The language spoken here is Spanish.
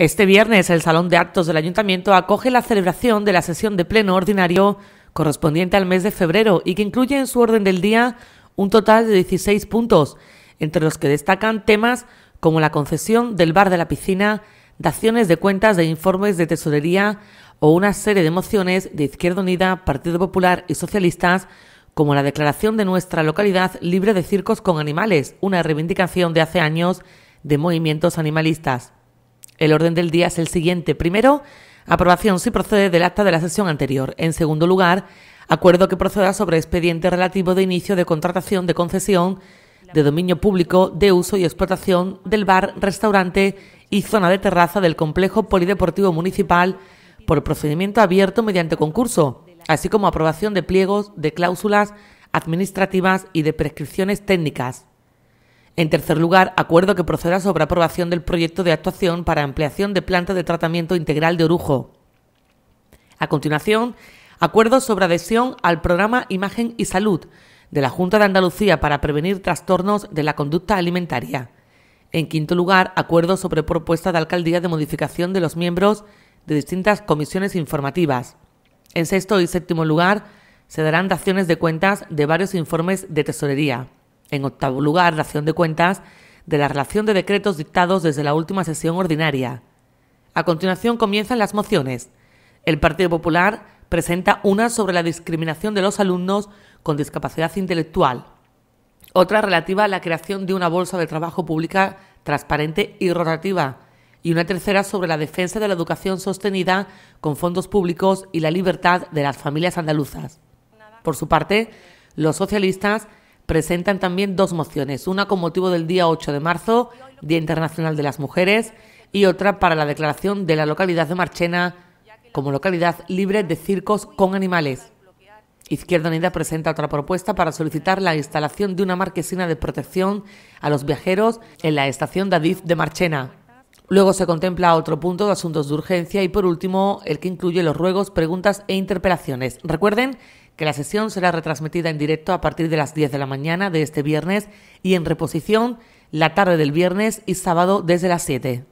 Este viernes el Salón de Actos del Ayuntamiento acoge la celebración de la sesión de pleno ordinario correspondiente al mes de febrero y que incluye en su orden del día un total de 16 puntos, entre los que destacan temas como la concesión del bar de la piscina, daciones de cuentas de informes de tesorería o una serie de mociones de Izquierda Unida, Partido Popular y Socialistas como la declaración de nuestra localidad libre de circos con animales, una reivindicación de hace años de movimientos animalistas. El orden del día es el siguiente. Primero, aprobación si procede del acta de la sesión anterior. En segundo lugar, acuerdo que proceda sobre expediente relativo de inicio de contratación de concesión de dominio público de uso y explotación del bar, restaurante y zona de terraza del complejo polideportivo municipal por procedimiento abierto mediante concurso, así como aprobación de pliegos de cláusulas administrativas y de prescripciones técnicas. En tercer lugar, acuerdo que proceda sobre aprobación del proyecto de actuación para ampliación de planta de tratamiento integral de Orujo. A continuación, acuerdo sobre adhesión al programa Imagen y Salud de la Junta de Andalucía para prevenir trastornos de la conducta alimentaria. En quinto lugar, acuerdo sobre propuesta de alcaldía de modificación de los miembros de distintas comisiones informativas. En sexto y séptimo lugar, se darán daciones de cuentas de varios informes de tesorería. En octavo lugar, la acción de cuentas de la relación de decretos dictados desde la última sesión ordinaria. A continuación comienzan las mociones. El Partido Popular presenta una sobre la discriminación de los alumnos con discapacidad intelectual, otra relativa a la creación de una bolsa de trabajo pública transparente y rotativa, y una tercera sobre la defensa de la educación sostenida con fondos públicos y la libertad de las familias andaluzas. Por su parte, los socialistas presentan también dos mociones, una con motivo del día 8 de marzo, Día Internacional de las Mujeres, y otra para la declaración de la localidad de Marchena como localidad libre de circos con animales. Izquierda Unida presenta otra propuesta para solicitar la instalación de una marquesina de protección a los viajeros en la estación Dadif de Marchena. Luego se contempla otro punto de asuntos de urgencia y por último el que incluye los ruegos, preguntas e interpelaciones. Recuerden que la sesión será retransmitida en directo a partir de las 10 de la mañana de este viernes y en reposición la tarde del viernes y sábado desde las 7.